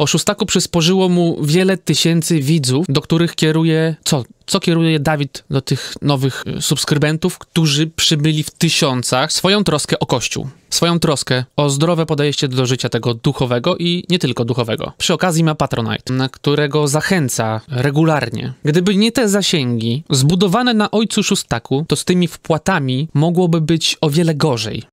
Oszustaku przysporzyło mu wiele tysięcy widzów, do których kieruje co? Co kieruje Dawid do tych nowych y, subskrybentów, którzy przybyli w tysiącach swoją troskę o Kościół, swoją troskę o zdrowe podejście do życia tego duchowego i nie tylko duchowego. Przy okazji ma Patronite, na którego zachęca regularnie. Gdyby nie te zasięgi zbudowane na ojcu szóstaku, to z tymi wpłatami mogłoby być o wiele gorzej.